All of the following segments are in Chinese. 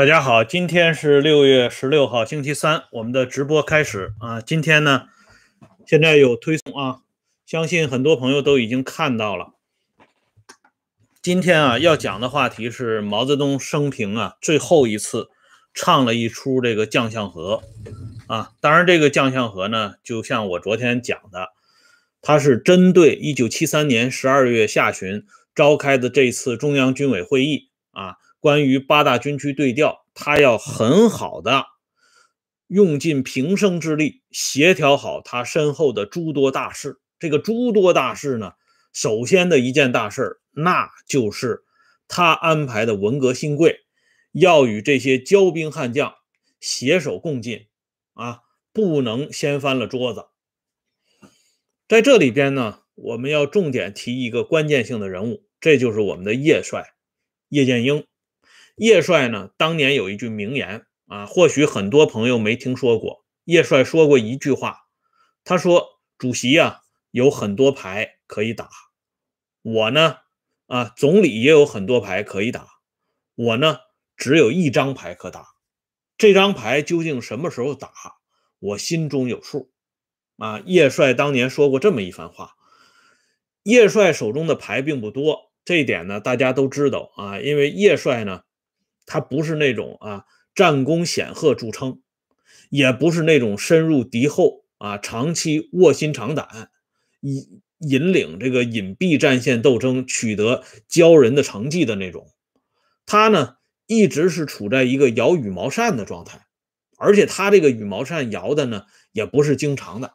大家好，今天是六月十六号，星期三，我们的直播开始啊。今天呢，现在有推送啊，相信很多朋友都已经看到了。今天啊，要讲的话题是毛泽东生平啊最后一次唱了一出这个《将相和》啊。当然，这个《将相和》呢，就像我昨天讲的，它是针对一九七三年十二月下旬召开的这次中央军委会议啊。关于八大军区对调，他要很好的用尽平生之力，协调好他身后的诸多大事。这个诸多大事呢，首先的一件大事，那就是他安排的文革新贵要与这些骄兵悍将携手共进啊，不能掀翻了桌子。在这里边呢，我们要重点提一个关键性的人物，这就是我们的叶帅叶剑英。叶帅呢？当年有一句名言啊，或许很多朋友没听说过。叶帅说过一句话，他说：“主席呀，有很多牌可以打，我呢，啊，总理也有很多牌可以打，我呢，只有一张牌可打。这张牌究竟什么时候打，我心中有数。”啊，叶帅当年说过这么一番话。叶帅手中的牌并不多，这一点呢，大家都知道啊，因为叶帅呢。他不是那种啊战功显赫著称，也不是那种深入敌后啊长期卧薪尝胆引引领这个隐蔽战线斗争取得骄人的成绩的那种。他呢，一直是处在一个摇羽毛扇的状态，而且他这个羽毛扇摇的呢，也不是经常的。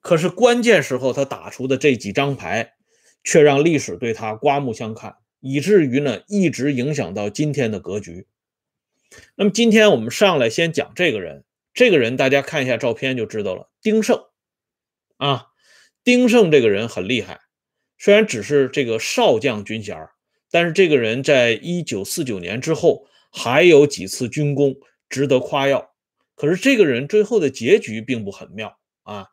可是关键时候他打出的这几张牌，却让历史对他刮目相看。以至于呢，一直影响到今天的格局。那么今天我们上来先讲这个人，这个人大家看一下照片就知道了。丁胜啊，丁胜这个人很厉害，虽然只是这个少将军衔但是这个人在一九四九年之后还有几次军功值得夸耀。可是这个人最后的结局并不很妙啊，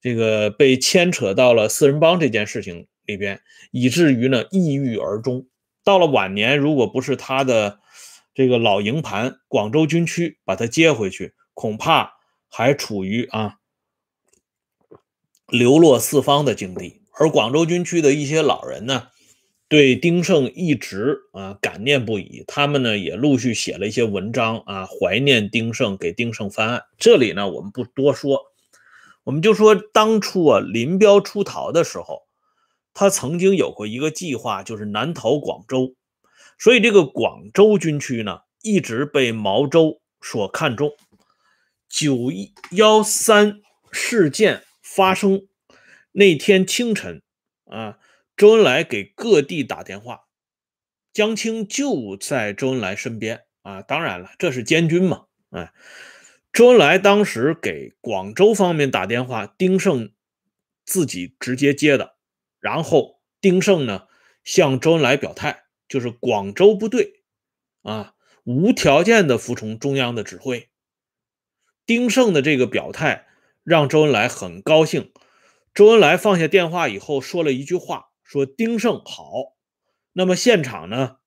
这个被牵扯到了四人帮这件事情。里边，以至于呢，抑郁而终。到了晚年，如果不是他的这个老营盘广州军区把他接回去，恐怕还处于啊流落四方的境地。而广州军区的一些老人呢，对丁晟一直啊感念不已。他们呢，也陆续写了一些文章啊，怀念丁晟，给丁晟翻案。这里呢，我们不多说，我们就说当初啊，林彪出逃的时候。他曾经有过一个计划，就是南逃广州，所以这个广州军区呢，一直被毛周所看中。九一幺三事件发生那天清晨啊，周恩来给各地打电话，江青就在周恩来身边啊。当然了，这是监军嘛，哎，周恩来当时给广州方面打电话，丁胜自己直接接的。然后丁晟呢向周恩来表态，就是广州部队啊无条件的服从中央的指挥。丁晟的这个表态让周恩来很高兴。周恩来放下电话以后说了一句话，说丁晟好。那么现场呢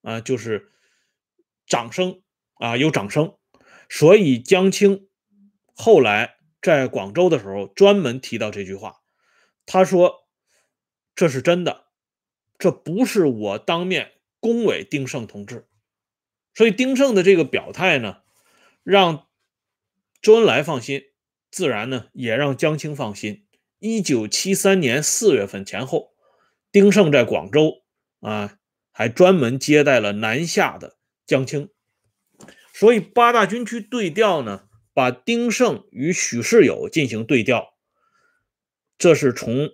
啊就是掌声啊有掌声。所以江青后来在广州的时候专门提到这句话，他说。这是真的，这不是我当面恭维丁晟同志，所以丁晟的这个表态呢，让周恩来放心，自然呢也让江青放心。一九七三年四月份前后，丁晟在广州啊，还专门接待了南下的江青，所以八大军区对调呢，把丁晟与许世友进行对调，这是从。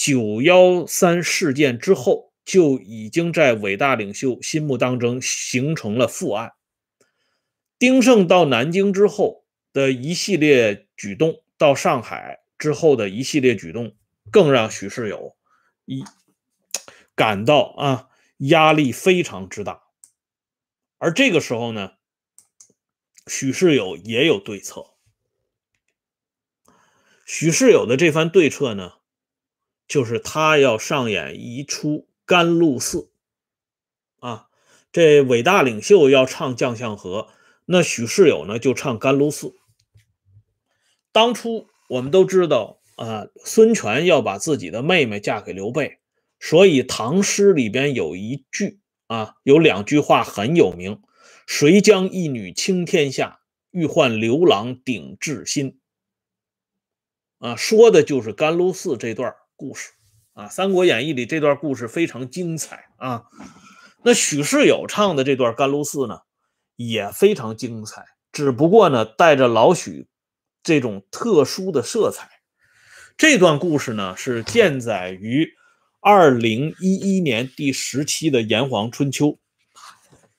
九幺三事件之后，就已经在伟大领袖心目当中形成了父爱。丁晟到南京之后的一系列举动，到上海之后的一系列举动，更让许世友一 感到啊压力非常之大。而这个时候呢，许世友也有对策。许世友的这番对策呢？就是他要上演一出《甘露寺》啊，这伟大领袖要唱将相和，那许世友呢就唱《甘露寺》。当初我们都知道啊，孙权要把自己的妹妹嫁给刘备，所以唐诗里边有一句啊，有两句话很有名：“谁将一女倾天下，欲换刘郎顶志心。”啊，说的就是《甘露寺》这段故事啊，《三国演义》里这段故事非常精彩啊。那许世友唱的这段《甘露寺》呢，也非常精彩，只不过呢，带着老许这种特殊的色彩。这段故事呢，是建载于二零一一年第十期的《炎黄春秋》。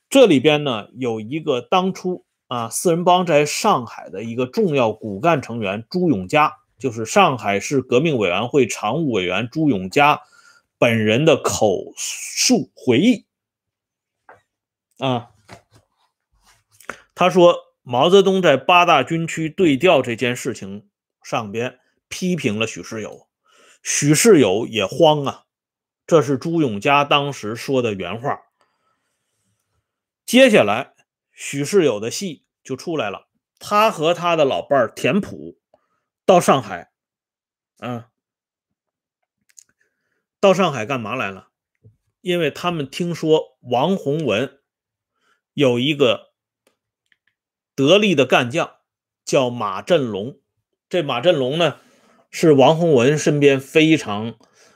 这里边呢，有一个当初啊，四人帮在上海的一个重要骨干成员朱永嘉。就是上海市革命委员会常务委员朱永嘉本人的口述回忆，啊，他说毛泽东在八大军区对调这件事情上边批评了许世友，许世友也慌啊，这是朱永嘉当时说的原话。接下来许世友的戏就出来了，他和他的老伴田朴到上海，啊，到上海干嘛来了？因为他们听说王洪文有一个得力的干将，叫马振龙。这马振龙呢，是王洪文身边非常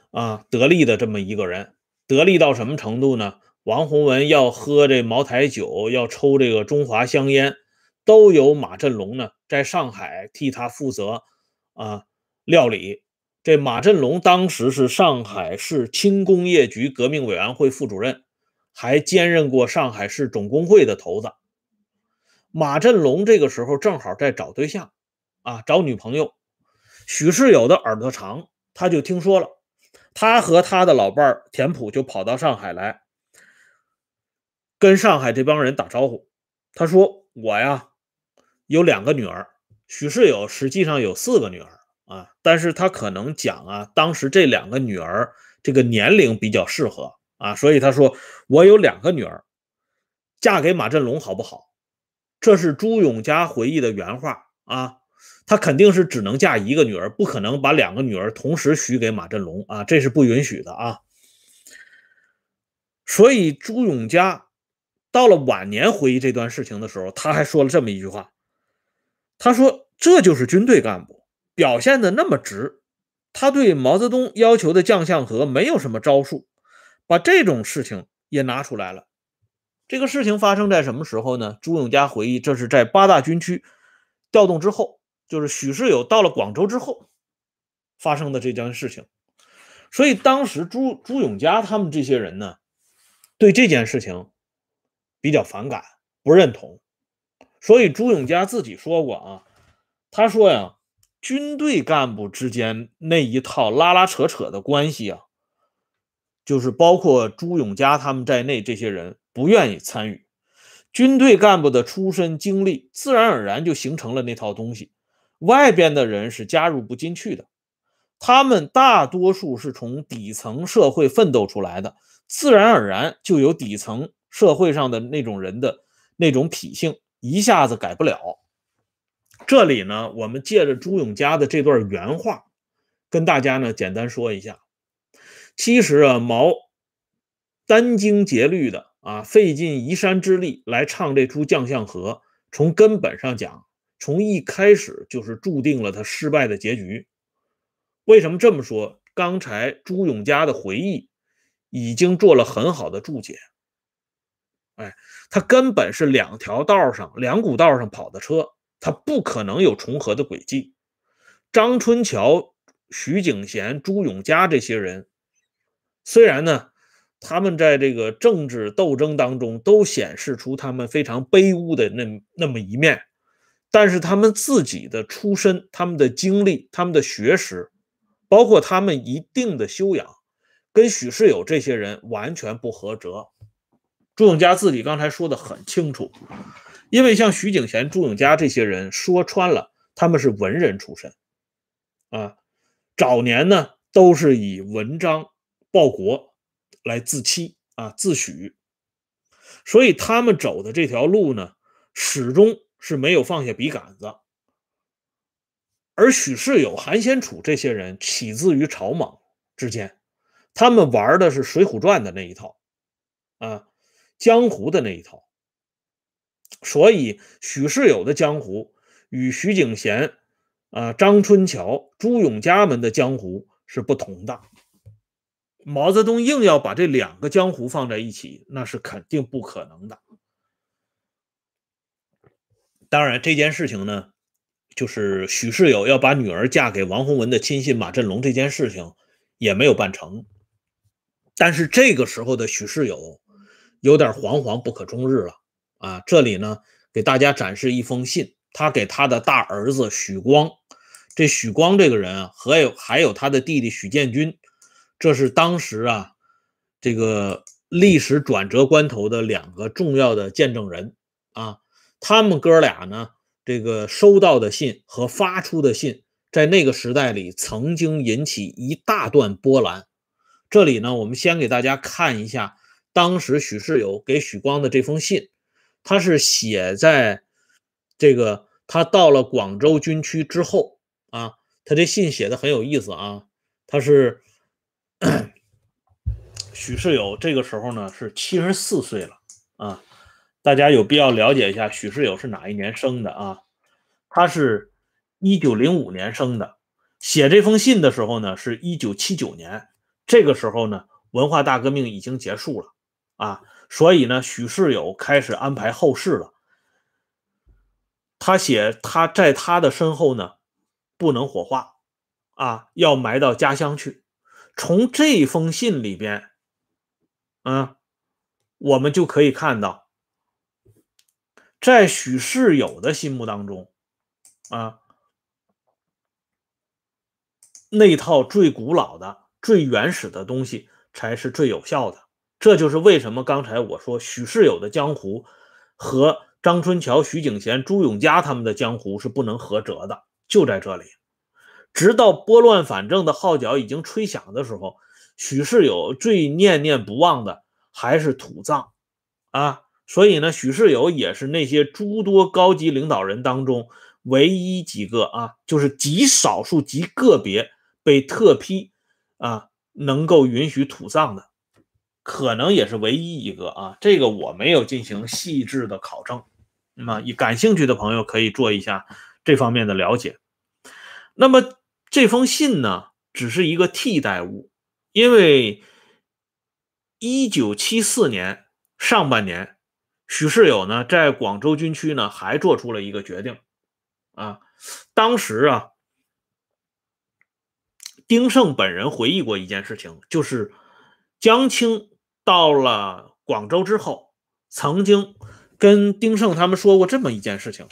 啊得力的这么一个人。得力到什么程度呢？王洪文要喝这茅台酒，要抽这个中华香烟，都由马振龙呢在上海替他负责。啊，料理这马振龙当时是上海市轻工业局革命委员会副主任，还兼任过上海市总工会的头子。马振龙这个时候正好在找对象，啊，找女朋友。许世友的耳朵长，他就听说了，他和他的老伴儿田普就跑到上海来，跟上海这帮人打招呼。他说：“我呀，有两个女儿。”许世友实际上有四个女儿啊，但是他可能讲啊，当时这两个女儿这个年龄比较适合啊，所以他说我有两个女儿嫁给马振龙好不好？这是朱永嘉回忆的原话啊，他肯定是只能嫁一个女儿，不可能把两个女儿同时许给马振龙啊，这是不允许的啊。所以朱永嘉到了晚年回忆这段事情的时候，他还说了这么一句话。他说：“这就是军队干部表现的那么直，他对毛泽东要求的将相和没有什么招数，把这种事情也拿出来了。这个事情发生在什么时候呢？朱永嘉回忆，这是在八大军区调动之后，就是许世友到了广州之后发生的这件事情。所以当时朱朱永嘉他们这些人呢，对这件事情比较反感，不认同。”所以朱永嘉自己说过啊，他说呀，军队干部之间那一套拉拉扯扯的关系啊，就是包括朱永嘉他们在内这些人不愿意参与。军队干部的出身经历，自然而然就形成了那套东西，外边的人是加入不进去的。他们大多数是从底层社会奋斗出来的，自然而然就有底层社会上的那种人的那种脾性。一下子改不了。这里呢，我们借着朱永嘉的这段原话，跟大家呢简单说一下。其实啊，毛殚精竭虑的啊，费尽移山之力来唱这出将相和，从根本上讲，从一开始就是注定了他失败的结局。为什么这么说？刚才朱永嘉的回忆已经做了很好的注解。哎，他根本是两条道上、两股道上跑的车，他不可能有重合的轨迹。张春桥、徐景贤、朱永嘉这些人，虽然呢，他们在这个政治斗争当中都显示出他们非常卑污的那那么一面，但是他们自己的出身、他们的经历、他们的学识，包括他们一定的修养，跟许世友这些人完全不合辙。朱永嘉自己刚才说的很清楚，因为像徐景贤、朱永嘉这些人说穿了，他们是文人出身，啊，早年呢都是以文章报国来自欺啊自诩，所以他们走的这条路呢，始终是没有放下笔杆子，而许世友、韩先楚这些人起自于草莽之间，他们玩的是《水浒传》的那一套，啊。江湖的那一套，所以许世友的江湖与徐景贤、啊张春桥、朱永嘉们的江湖是不同的。毛泽东硬要把这两个江湖放在一起，那是肯定不可能的。当然，这件事情呢，就是许世友要把女儿嫁给王洪文的亲信马振龙这件事情也没有办成。但是这个时候的许世友。有点惶惶不可终日了啊！这里呢，给大家展示一封信，他给他的大儿子许光。这许光这个人啊，还有还有他的弟弟许建军，这是当时啊这个历史转折关头的两个重要的见证人啊。他们哥俩呢，这个收到的信和发出的信，在那个时代里曾经引起一大段波澜。这里呢，我们先给大家看一下。当时许世友给许光的这封信，他是写在这个他到了广州军区之后啊，他这信写的很有意思啊。他是 许世友，这个时候呢是七十四岁了啊。大家有必要了解一下许世友是哪一年生的啊？他是一九零五年生的。写这封信的时候呢是一九七九年，这个时候呢文化大革命已经结束了。啊，所以呢，许世友开始安排后事了。他写他在他的身后呢，不能火化，啊，要埋到家乡去。从这封信里边，啊，我们就可以看到，在许世友的心目当中，啊，那套最古老的、最原始的东西才是最有效的。这就是为什么刚才我说许世友的江湖和张春桥、徐景贤、朱永嘉他们的江湖是不能合辙的，就在这里。直到拨乱反正的号角已经吹响的时候，许世友最念念不忘的还是土葬，啊，所以呢，许世友也是那些诸多高级领导人当中唯一几个啊，就是极少数、极个别被特批啊，能够允许土葬的。可能也是唯一一个啊，这个我没有进行细致的考证，那么感兴趣的朋友可以做一下这方面的了解。那么这封信呢，只是一个替代物，因为一九七四年上半年，许世友呢在广州军区呢还做出了一个决定啊，当时啊，丁晟本人回忆过一件事情，就是江青。到了广州之后，曾经跟丁胜他们说过这么一件事情。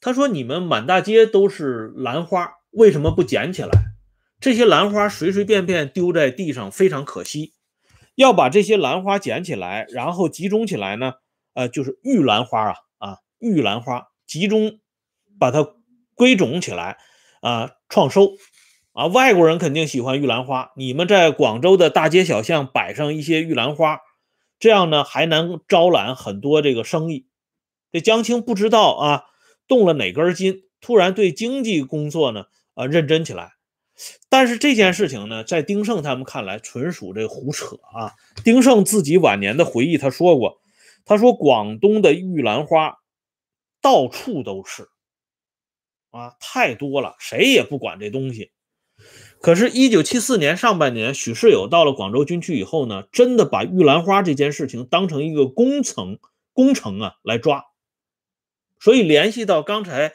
他说：“你们满大街都是兰花，为什么不捡起来？这些兰花随随便便丢在地上，非常可惜。要把这些兰花捡起来，然后集中起来呢？呃，就是玉兰花啊啊，玉兰花集中把它归种起来啊，创收。”啊，外国人肯定喜欢玉兰花。你们在广州的大街小巷摆上一些玉兰花，这样呢还能招揽很多这个生意。这江青不知道啊，动了哪根筋，突然对经济工作呢啊认真起来。但是这件事情呢，在丁晟他们看来，纯属这胡扯啊。丁晟自己晚年的回忆，他说过，他说广东的玉兰花到处都是啊，太多了，谁也不管这东西。可是，一九七四年上半年，许世友到了广州军区以后呢，真的把玉兰花这件事情当成一个工程工程啊来抓。所以联系到刚才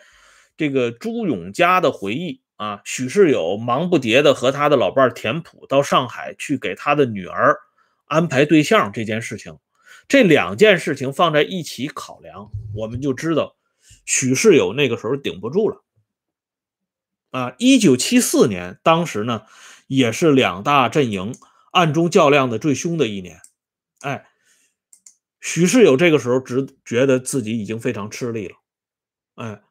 这个朱永嘉的回忆啊，许世友忙不迭的和他的老伴田朴到上海去给他的女儿安排对象这件事情，这两件事情放在一起考量，我们就知道许世友那个时候顶不住了。啊，一九七四年，当时呢，也是两大阵营暗中较量的最凶的一年。哎，许世友这个时候只觉得自己已经非常吃力了。哎，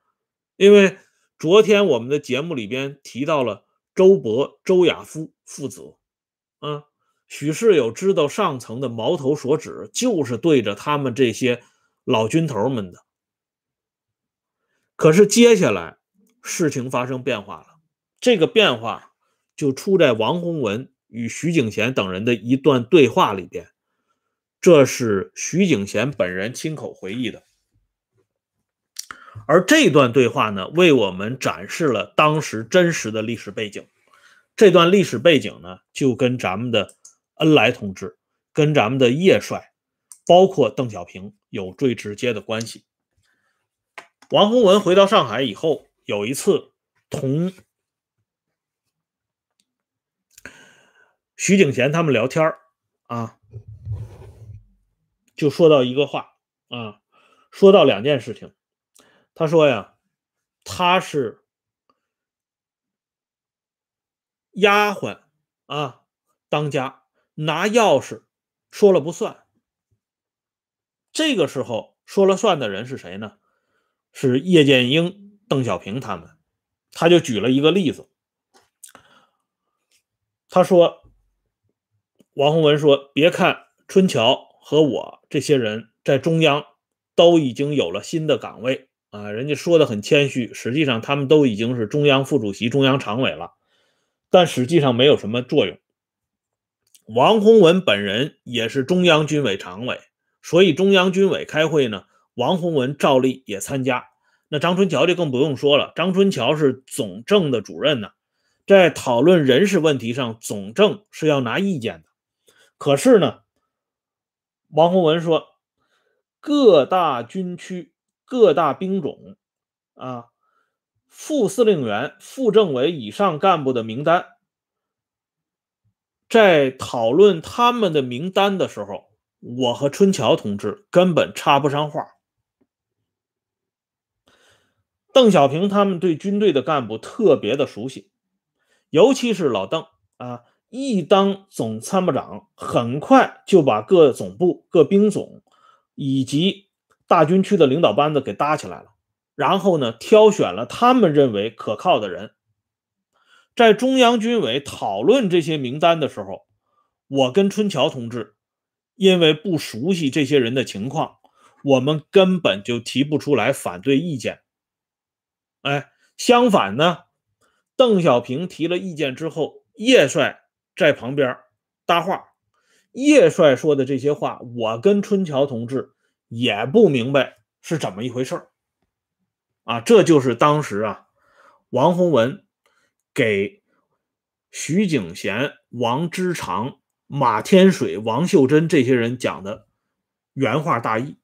因为昨天我们的节目里边提到了周勃、周亚夫父子。啊，许世友知道上层的矛头所指就是对着他们这些老军头们的。可是接下来。事情发生变化了，这个变化就出在王洪文与徐景贤等人的一段对话里边，这是徐景贤本人亲口回忆的。而这段对话呢，为我们展示了当时真实的历史背景。这段历史背景呢，就跟咱们的恩来同志、跟咱们的叶帅，包括邓小平有最直接的关系。王洪文回到上海以后。有一次，同徐景贤他们聊天啊，就说到一个话啊，说到两件事情。他说呀，他是丫鬟啊，当家拿钥匙说了不算。这个时候说了算的人是谁呢？是叶剑英。邓小平他们，他就举了一个例子，他说：“王洪文说，别看春桥和我这些人在中央都已经有了新的岗位啊，人家说的很谦虚，实际上他们都已经是中央副主席、中央常委了，但实际上没有什么作用。王洪文本人也是中央军委常委，所以中央军委开会呢，王洪文照例也参加。”那张春桥就更不用说了，张春桥是总政的主任呢，在讨论人事问题上，总政是要拿意见的。可是呢，王洪文说，各大军区、各大兵种啊，副司令员、副政委以上干部的名单，在讨论他们的名单的时候，我和春桥同志根本插不上话。邓小平他们对军队的干部特别的熟悉，尤其是老邓啊，一当总参谋长，很快就把各总部、各兵种以及大军区的领导班子给搭起来了。然后呢，挑选了他们认为可靠的人，在中央军委讨论这些名单的时候，我跟春桥同志因为不熟悉这些人的情况，我们根本就提不出来反对意见。哎，相反呢，邓小平提了意见之后，叶帅在旁边搭话。叶帅说的这些话，我跟春桥同志也不明白是怎么一回事儿啊。这就是当时啊，王洪文给徐景贤、王之长、马天水、王秀珍这些人讲的原话大意。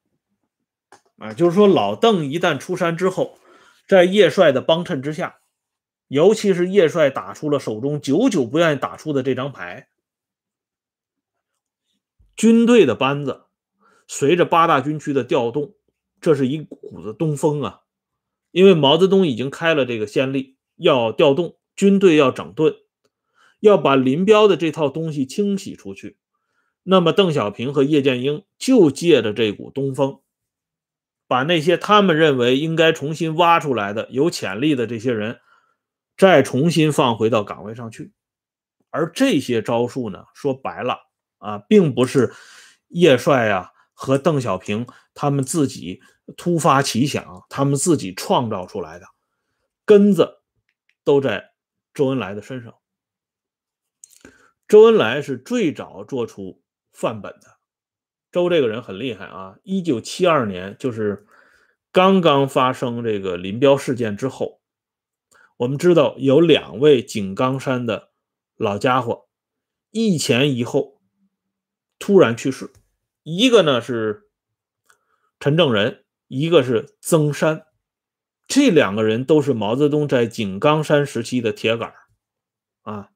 啊，就是说老邓一旦出山之后。在叶帅的帮衬之下，尤其是叶帅打出了手中久久不愿意打出的这张牌，军队的班子随着八大军区的调动，这是一股子东风啊！因为毛泽东已经开了这个先例，要调动军队，要整顿，要把林彪的这套东西清洗出去。那么，邓小平和叶剑英就借着这股东风。把那些他们认为应该重新挖出来的有潜力的这些人，再重新放回到岗位上去。而这些招数呢，说白了啊，并不是叶帅啊和邓小平他们自己突发奇想，他们自己创造出来的，根子都在周恩来的身上。周恩来是最早做出范本的。周这个人很厉害啊！一九七二年，就是刚刚发生这个林彪事件之后，我们知道有两位井冈山的老家伙一前一后突然去世，一个呢是陈正人，一个是曾山，这两个人都是毛泽东在井冈山时期的铁杆啊，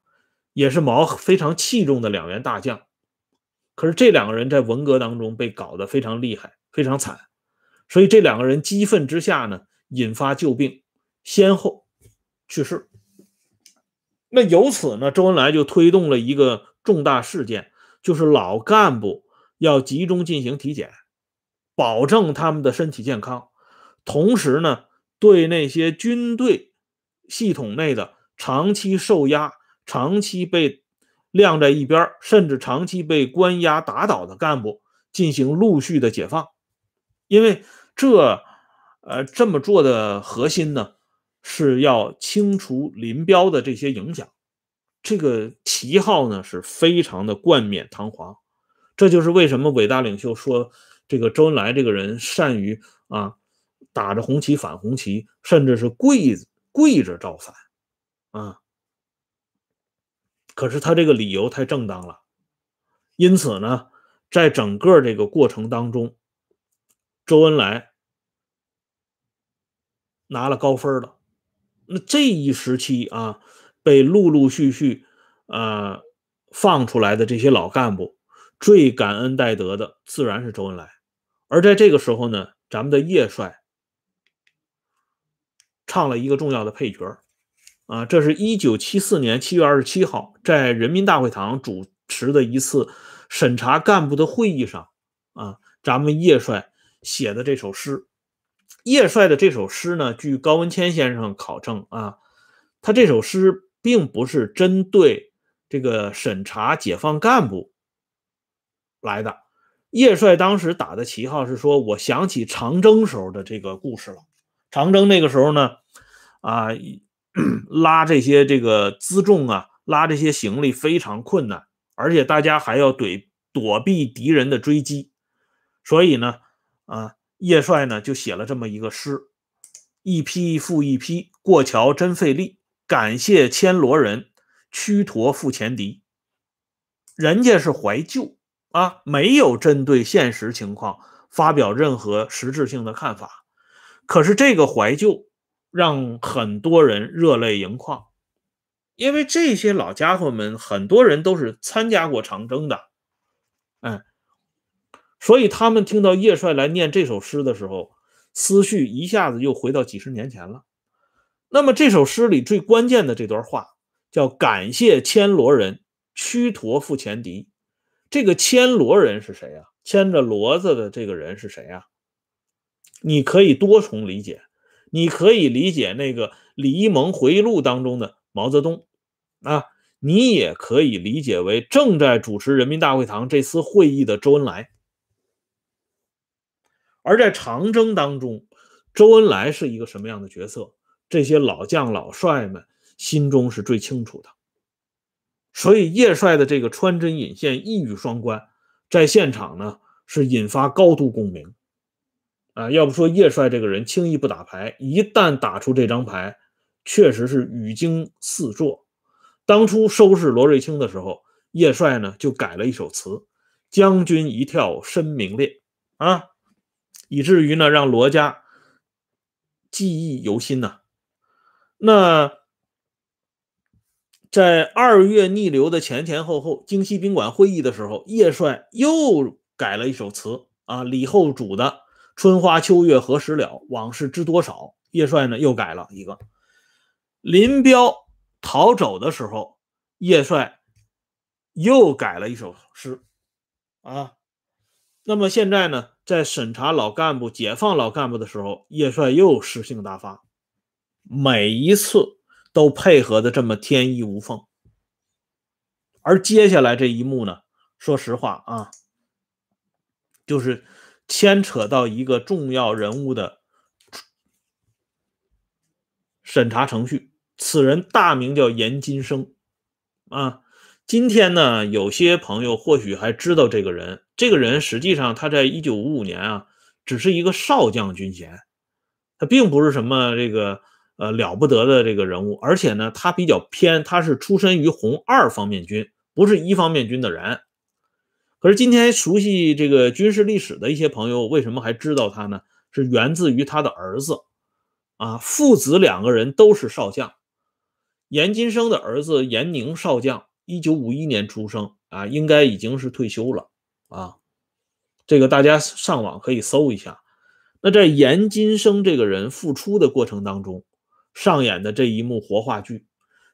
也是毛非常器重的两员大将。可是这两个人在文革当中被搞得非常厉害，非常惨，所以这两个人激愤之下呢，引发旧病，先后去世。那由此呢，周恩来就推动了一个重大事件，就是老干部要集中进行体检，保证他们的身体健康，同时呢，对那些军队系统内的长期受压、长期被。晾在一边，甚至长期被关押打倒的干部进行陆续的解放，因为这，呃，这么做的核心呢，是要清除林彪的这些影响。这个旗号呢，是非常的冠冕堂皇。这就是为什么伟大领袖说，这个周恩来这个人善于啊，打着红旗反红旗，甚至是跪跪着造反，啊。可是他这个理由太正当了，因此呢，在整个这个过程当中，周恩来拿了高分了。那这一时期啊，被陆陆续续呃放出来的这些老干部，最感恩戴德的自然是周恩来。而在这个时候呢，咱们的叶帅唱了一个重要的配角。啊，这是一九七四年七月二十七号在人民大会堂主持的一次审查干部的会议上，啊，咱们叶帅写的这首诗。叶帅的这首诗呢，据高文谦先生考证，啊，他这首诗并不是针对这个审查解放干部来的。叶帅当时打的旗号是说，我想起长征时候的这个故事了。长征那个时候呢，啊。拉这些这个辎重啊，拉这些行李非常困难，而且大家还要躲躲避敌人的追击，所以呢，啊，叶帅呢就写了这么一个诗：一批复一批过桥真费力，感谢千罗人驱驼赴前敌。人家是怀旧啊，没有针对现实情况发表任何实质性的看法，可是这个怀旧。让很多人热泪盈眶，因为这些老家伙们，很多人都是参加过长征的，哎，所以他们听到叶帅来念这首诗的时候，思绪一下子又回到几十年前了。那么这首诗里最关键的这段话叫“感谢牵罗人，驱驼负前敌”。这个牵罗人是谁呀？牵着骡子的这个人是谁呀？你可以多重理解。你可以理解那个李一蒙回忆录当中的毛泽东，啊，你也可以理解为正在主持人民大会堂这次会议的周恩来。而在长征当中，周恩来是一个什么样的角色，这些老将老帅们心中是最清楚的。所以叶帅的这个穿针引线，一语双关，在现场呢是引发高度共鸣。啊，要不说叶帅这个人轻易不打牌，一旦打出这张牌，确实是语惊四座。当初收拾罗瑞卿的时候，叶帅呢就改了一首词：“将军一跳身名裂”，啊，以至于呢让罗家记忆犹新呐。那在二月逆流的前前后后，京西宾馆会议的时候，叶帅又改了一首词啊，李后主的。春花秋月何时了？往事知多少。叶帅呢？又改了一个。林彪逃走的时候，叶帅又改了一首诗，啊。那么现在呢，在审查老干部、解放老干部的时候，叶帅又诗性大发，每一次都配合的这么天衣无缝。而接下来这一幕呢，说实话啊，就是。牵扯到一个重要人物的审查程序，此人大名叫严金生，啊，今天呢，有些朋友或许还知道这个人。这个人实际上他在一九五五年啊，只是一个少将军衔，他并不是什么这个呃了不得的这个人物，而且呢，他比较偏，他是出身于红二方面军，不是一方面军的人。可是今天熟悉这个军事历史的一些朋友，为什么还知道他呢？是源自于他的儿子，啊，父子两个人都是少将。严金生的儿子严宁少将，一九五一年出生，啊，应该已经是退休了，啊，这个大家上网可以搜一下。那在严金生这个人复出的过程当中，上演的这一幕活话剧，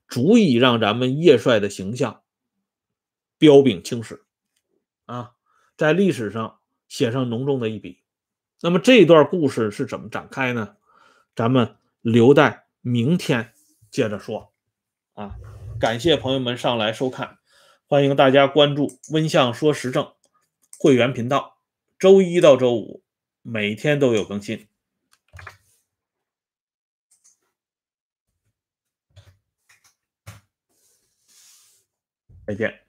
足以让咱们叶帅的形象彪炳青史。啊，在历史上写上浓重的一笔。那么这一段故事是怎么展开呢？咱们留待明天接着说。啊，感谢朋友们上来收看，欢迎大家关注温相说时政会员频道，周一到周五每天都有更新。再见。